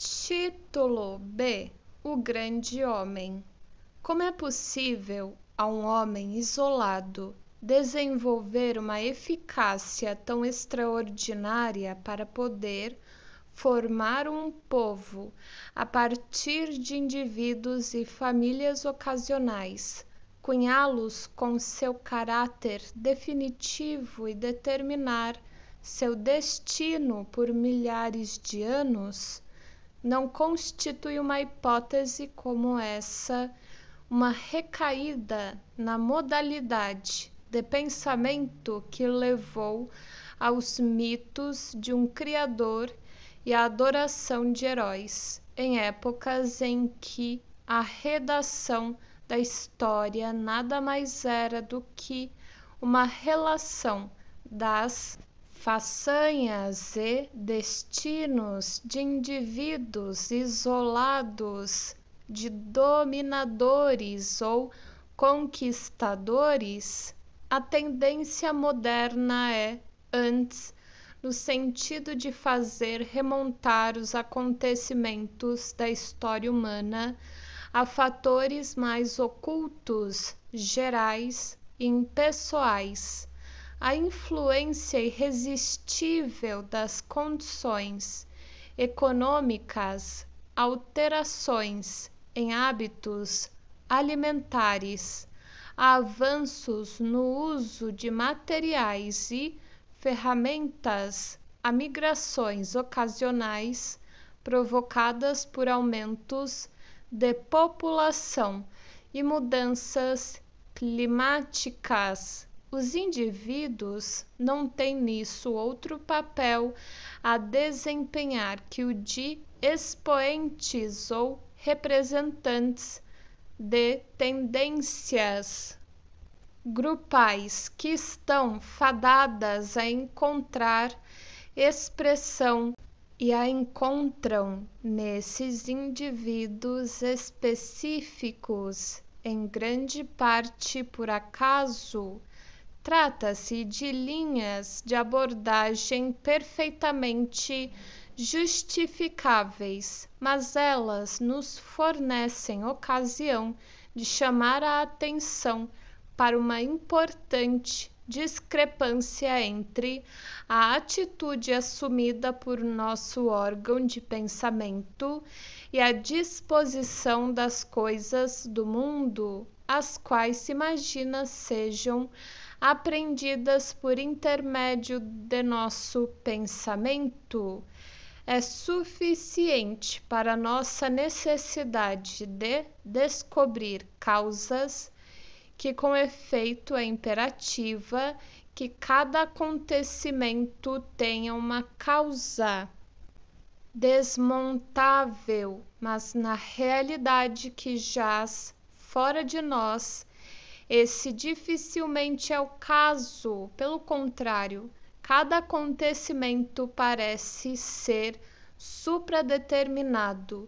Título B: O Grande Homem. Como é possível a um homem isolado desenvolver uma eficácia tão extraordinária para poder formar um povo a partir de indivíduos e famílias ocasionais, cunhá-los com seu caráter definitivo e determinar seu destino por milhares de anos? não constitui uma hipótese como essa uma recaída na modalidade de pensamento que levou aos mitos de um criador e à adoração de heróis, em épocas em que a redação da história nada mais era do que uma relação das façanhas e destinos de indivíduos isolados, de dominadores ou conquistadores, a tendência moderna é, antes, no sentido de fazer remontar os acontecimentos da história humana a fatores mais ocultos, gerais e impessoais a influência irresistível das condições econômicas, alterações em hábitos alimentares, avanços no uso de materiais e ferramentas, a migrações ocasionais provocadas por aumentos de população e mudanças climáticas os indivíduos não têm nisso outro papel a desempenhar que o de expoentes ou representantes de tendências grupais que estão fadadas a encontrar expressão e a encontram nesses indivíduos específicos, em grande parte por acaso Trata-se de linhas de abordagem perfeitamente justificáveis, mas elas nos fornecem ocasião de chamar a atenção para uma importante discrepância entre a atitude assumida por nosso órgão de pensamento e a disposição das coisas do mundo, as quais se imagina sejam aprendidas por intermédio de nosso pensamento, é suficiente para nossa necessidade de descobrir causas que com efeito é imperativa que cada acontecimento tenha uma causa desmontável, mas na realidade que jaz fora de nós esse dificilmente é o caso, pelo contrário, cada acontecimento parece ser supradeterminado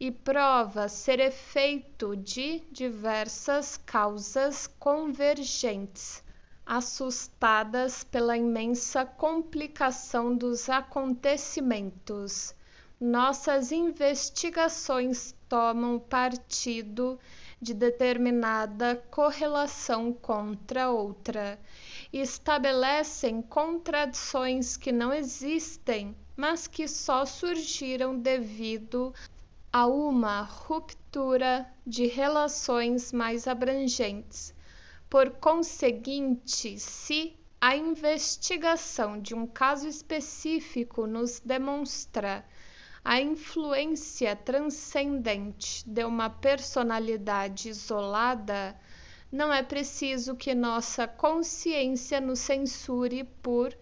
e prova ser efeito de diversas causas convergentes, assustadas pela imensa complicação dos acontecimentos. Nossas investigações tomam partido de determinada correlação contra outra e estabelecem contradições que não existem, mas que só surgiram devido a uma ruptura de relações mais abrangentes. Por conseguinte, se a investigação de um caso específico nos demonstra a influência transcendente de uma personalidade isolada, não é preciso que nossa consciência nos censure por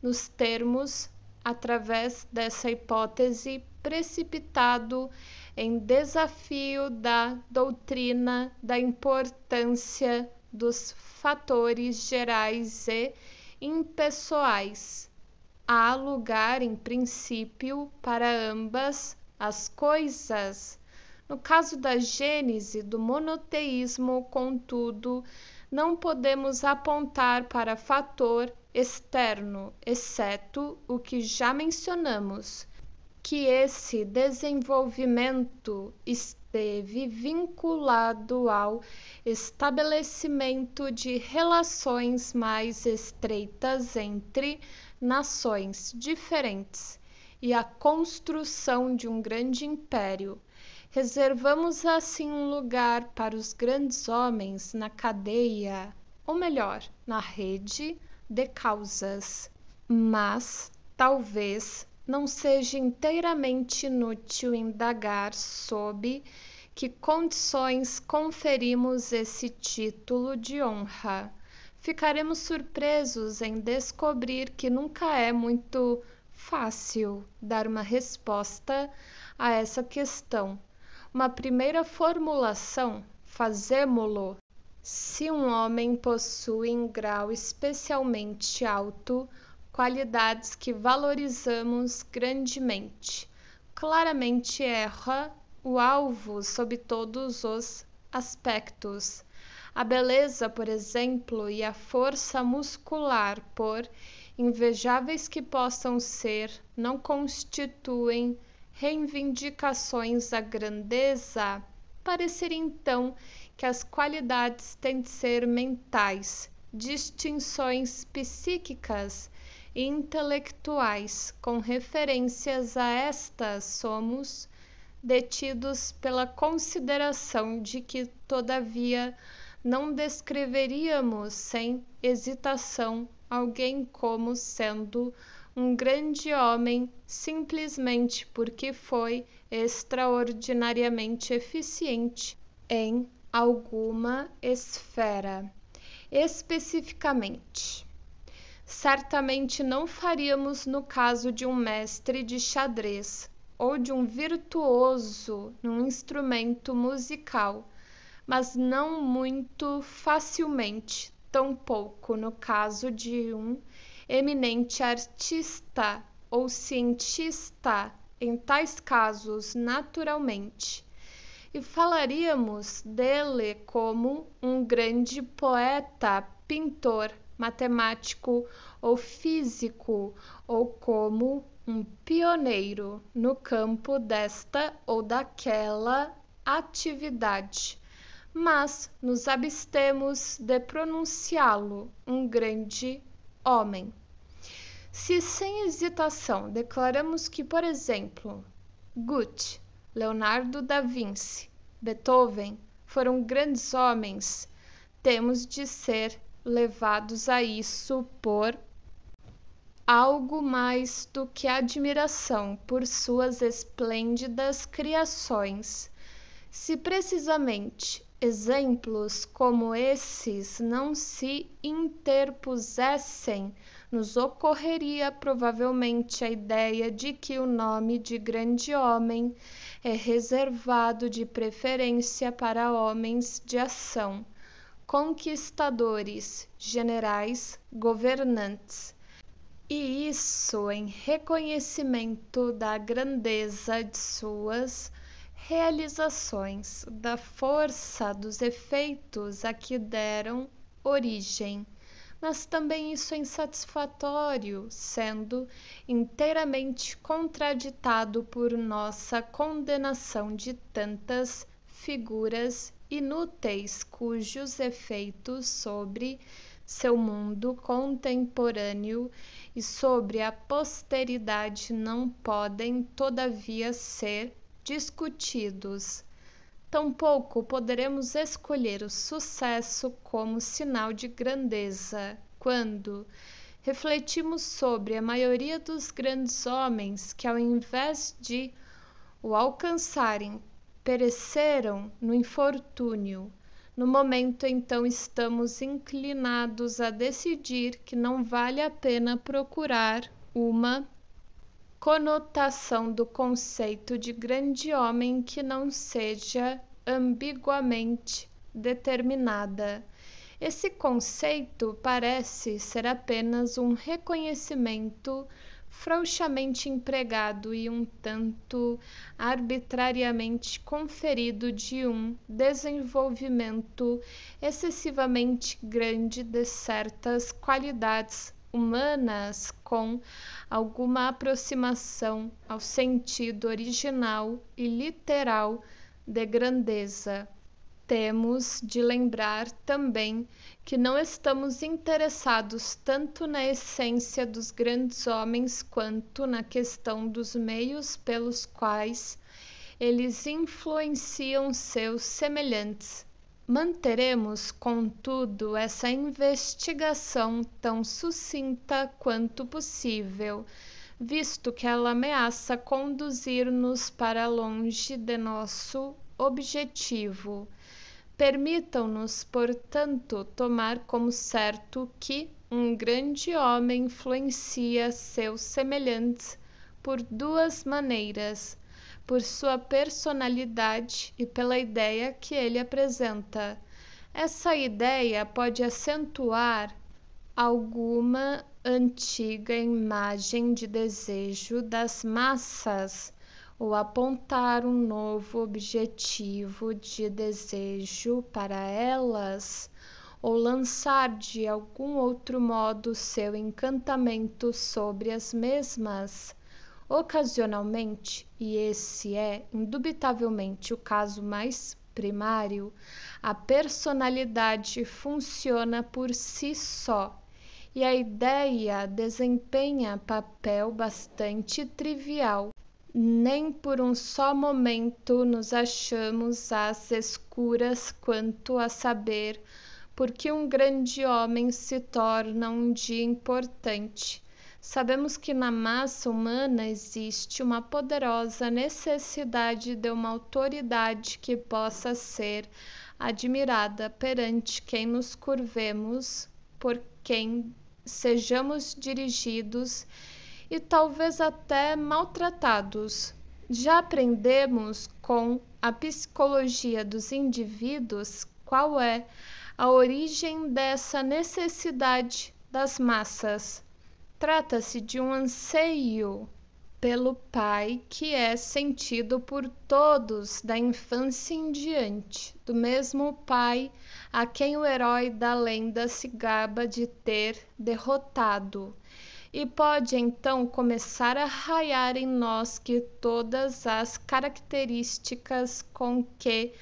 nos termos, através dessa hipótese, precipitado em desafio da doutrina da importância dos fatores gerais e impessoais há lugar em princípio para ambas as coisas. No caso da gênese do monoteísmo, contudo, não podemos apontar para fator externo, exceto o que já mencionamos, que esse desenvolvimento está esteve vinculado ao estabelecimento de relações mais estreitas entre nações diferentes e a construção de um grande império. Reservamos assim um lugar para os grandes homens na cadeia, ou melhor, na rede de causas. Mas talvez não seja inteiramente inútil indagar sob que condições conferimos esse título de honra. Ficaremos surpresos em descobrir que nunca é muito fácil dar uma resposta a essa questão. Uma primeira formulação, fazemo-lo, se um homem possui um grau especialmente alto qualidades que valorizamos grandemente. Claramente erra o alvo sob todos os aspectos. A beleza, por exemplo, e a força muscular, por invejáveis que possam ser, não constituem reivindicações à grandeza. Pareceria então que as qualidades têm de ser mentais, distinções psíquicas intelectuais com referências a estas somos detidos pela consideração de que todavia não descreveríamos sem hesitação alguém como sendo um grande homem simplesmente porque foi extraordinariamente eficiente em alguma esfera, especificamente certamente não faríamos no caso de um mestre de xadrez ou de um virtuoso num instrumento musical, mas não muito facilmente, tampouco no caso de um eminente artista ou cientista, em tais casos, naturalmente. E falaríamos dele como um grande poeta, pintor, matemático ou físico, ou como um pioneiro no campo desta ou daquela atividade, mas nos abstemos de pronunciá-lo um grande homem. Se sem hesitação declaramos que, por exemplo, Goethe, Leonardo da Vinci, Beethoven foram grandes homens, temos de ser levados a isso por algo mais do que admiração por suas esplêndidas criações. Se precisamente exemplos como esses não se interpusessem, nos ocorreria provavelmente a ideia de que o nome de grande homem é reservado de preferência para homens de ação conquistadores, generais, governantes, e isso em reconhecimento da grandeza de suas realizações, da força dos efeitos a que deram origem mas também isso é insatisfatório, sendo inteiramente contraditado por nossa condenação de tantas figuras inúteis cujos efeitos sobre seu mundo contemporâneo e sobre a posteridade não podem, todavia, ser discutidos. Tampouco poderemos escolher o sucesso como sinal de grandeza, quando refletimos sobre a maioria dos grandes homens que, ao invés de o alcançarem pereceram no infortúnio. No momento, então, estamos inclinados a decidir que não vale a pena procurar uma conotação do conceito de grande homem que não seja ambiguamente determinada. Esse conceito parece ser apenas um reconhecimento frouxamente empregado e um tanto arbitrariamente conferido de um desenvolvimento excessivamente grande de certas qualidades humanas com alguma aproximação ao sentido original e literal de grandeza temos de lembrar também que não estamos interessados tanto na essência dos grandes homens quanto na questão dos meios pelos quais eles influenciam seus semelhantes. Manteremos, contudo, essa investigação tão sucinta quanto possível, visto que ela ameaça conduzir-nos para longe de nosso objetivo. Permitam-nos, portanto, tomar como certo que um grande homem influencia seus semelhantes por duas maneiras: por sua personalidade e pela ideia que ele apresenta. Essa ideia pode acentuar alguma antiga imagem de desejo das massas ou apontar um novo objetivo de desejo para elas, ou lançar de algum outro modo seu encantamento sobre as mesmas. Ocasionalmente, e esse é indubitavelmente o caso mais primário, a personalidade funciona por si só e a ideia desempenha papel bastante trivial nem por um só momento nos achamos às escuras quanto a saber porque um grande homem se torna um dia importante. Sabemos que na massa humana existe uma poderosa necessidade de uma autoridade que possa ser admirada perante quem nos curvemos, por quem sejamos dirigidos e talvez até maltratados. Já aprendemos com a psicologia dos indivíduos qual é a origem dessa necessidade das massas. Trata-se de um anseio pelo pai que é sentido por todos da infância em diante, do mesmo pai a quem o herói da lenda se gaba de ter derrotado e pode então começar a raiar em nós que todas as características com que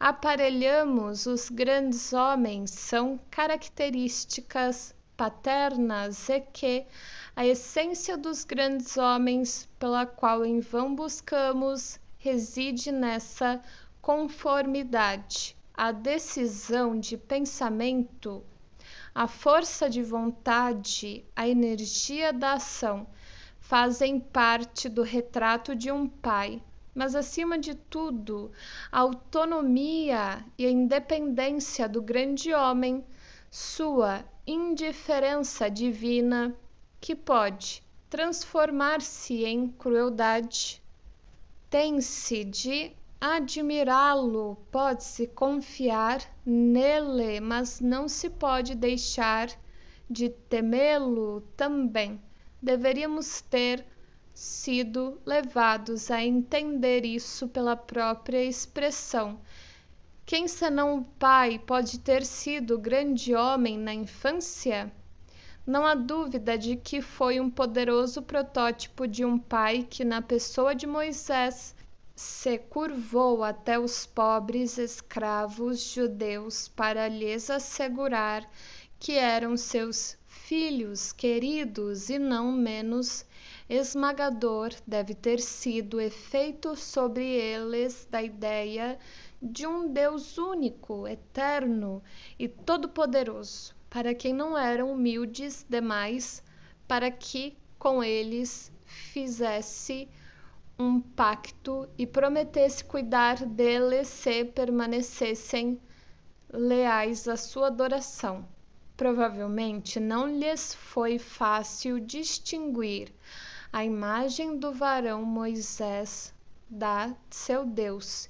aparelhamos os grandes homens são características paternas e que a essência dos grandes homens pela qual em vão buscamos reside nessa conformidade. A decisão de pensamento a força de vontade, a energia da ação fazem parte do retrato de um pai, mas acima de tudo, a autonomia e a independência do grande homem, sua indiferença divina, que pode transformar-se em crueldade. Tem-se de admirá-lo pode-se confiar nele mas não se pode deixar de temê-lo também deveríamos ter sido levados a entender isso pela própria expressão quem senão o pai pode ter sido grande homem na infância não há dúvida de que foi um poderoso protótipo de um pai que na pessoa de Moisés se curvou até os pobres escravos judeus para lhes assegurar que eram seus filhos queridos e não menos esmagador deve ter sido o efeito sobre eles da ideia de um Deus único, eterno e todo-poderoso, para quem não eram humildes demais, para que com eles fizesse um pacto e prometesse cuidar deles se permanecessem leais à sua adoração. Provavelmente não lhes foi fácil distinguir a imagem do varão Moisés da seu Deus.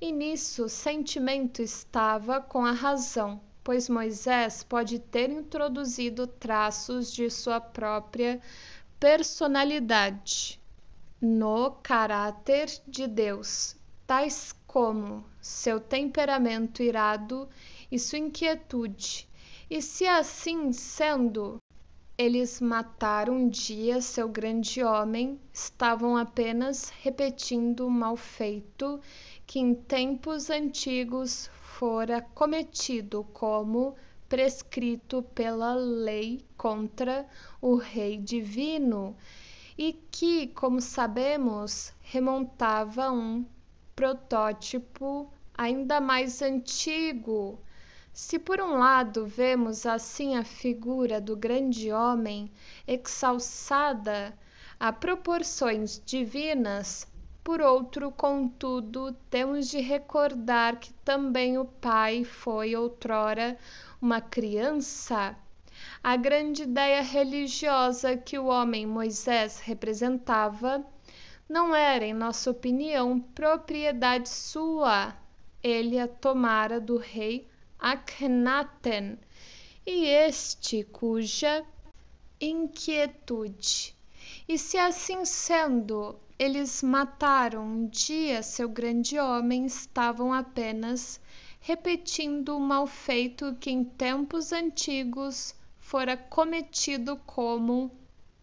E nisso sentimento estava com a razão, pois Moisés pode ter introduzido traços de sua própria personalidade no caráter de Deus, tais como seu temperamento irado e sua inquietude. E se assim sendo, eles mataram um dia seu grande homem, estavam apenas repetindo o mal feito que em tempos antigos fora cometido como prescrito pela lei contra o Rei Divino e que, como sabemos, remontava a um protótipo ainda mais antigo. Se por um lado vemos assim a figura do grande homem exalçada a proporções divinas, por outro, contudo, temos de recordar que também o pai foi outrora uma criança a grande ideia religiosa que o homem Moisés representava não era, em nossa opinião, propriedade sua. Ele a tomara do rei Akhenaten, e este cuja inquietude. E se assim sendo, eles mataram um dia seu grande homem, estavam apenas repetindo o mal feito que em tempos antigos fora cometido como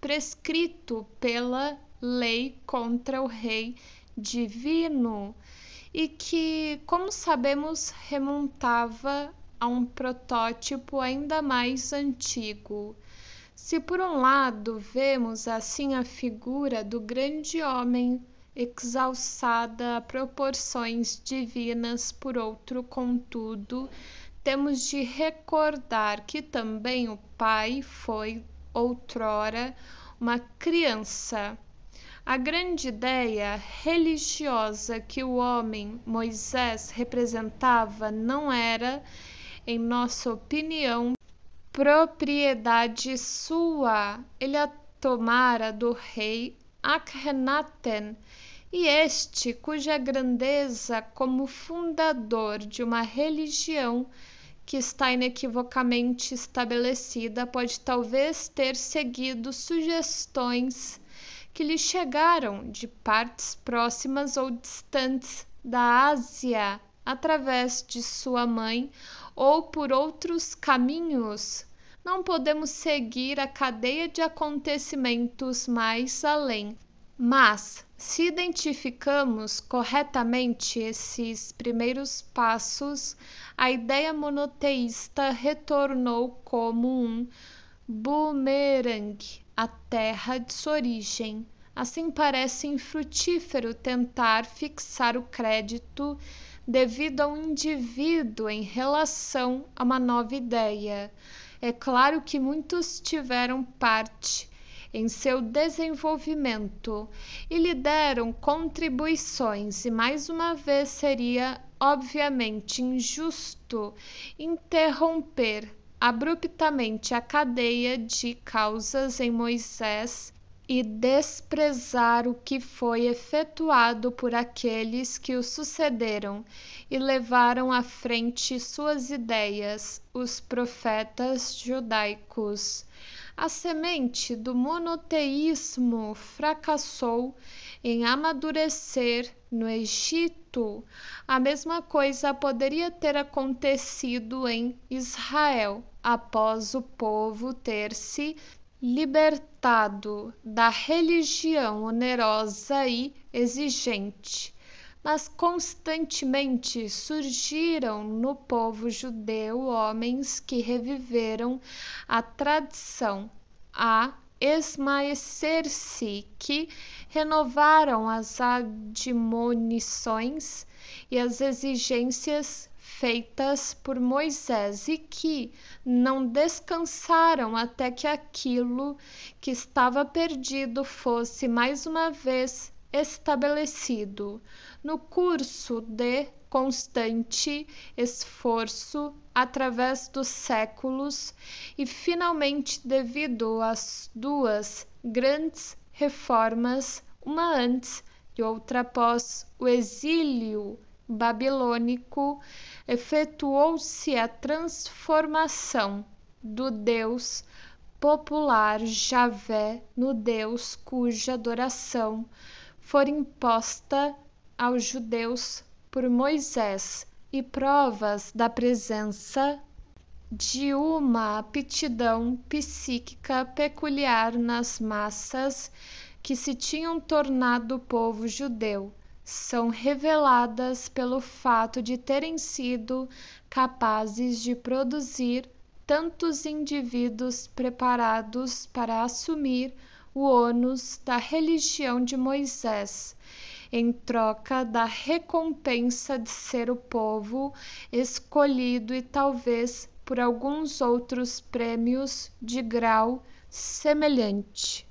prescrito pela lei contra o rei divino e que, como sabemos, remontava a um protótipo ainda mais antigo. Se por um lado vemos assim a figura do grande homem exalçada a proporções divinas, por outro, contudo, temos de recordar que também o pai foi outrora uma criança. A grande ideia religiosa que o homem Moisés representava não era, em nossa opinião, propriedade sua. Ele a tomara do rei Akhenaten, e este, cuja grandeza como fundador de uma religião que está inequivocamente estabelecida pode talvez ter seguido sugestões que lhe chegaram de partes próximas ou distantes da Ásia através de sua mãe ou por outros caminhos. Não podemos seguir a cadeia de acontecimentos mais além mas, se identificamos corretamente esses primeiros passos, a ideia monoteísta retornou como um bumerangue à terra de sua origem. Assim, parece infrutífero tentar fixar o crédito devido a um indivíduo em relação a uma nova ideia. É claro que muitos tiveram parte em seu desenvolvimento e lhe deram contribuições, e mais uma vez seria obviamente injusto interromper abruptamente a cadeia de causas em Moisés e desprezar o que foi efetuado por aqueles que o sucederam e levaram à frente suas ideias, os profetas judaicos a semente do monoteísmo fracassou em amadurecer no Egito, a mesma coisa poderia ter acontecido em Israel após o povo ter se libertado da religião onerosa e exigente mas constantemente surgiram no povo judeu homens que reviveram a tradição a esmaecer-se, que renovaram as admonições e as exigências feitas por Moisés e que não descansaram até que aquilo que estava perdido fosse mais uma vez estabelecido no curso de constante esforço através dos séculos e finalmente devido às duas grandes reformas, uma antes e outra após o exílio babilônico, efetuou-se a transformação do Deus popular Javé no Deus cuja adoração for imposta aos judeus por Moisés e provas da presença de uma aptidão psíquica peculiar nas massas que se tinham tornado povo judeu são reveladas pelo fato de terem sido capazes de produzir tantos indivíduos preparados para assumir o ônus da religião de Moisés, em troca da recompensa de ser o povo escolhido e talvez por alguns outros prêmios de grau semelhante.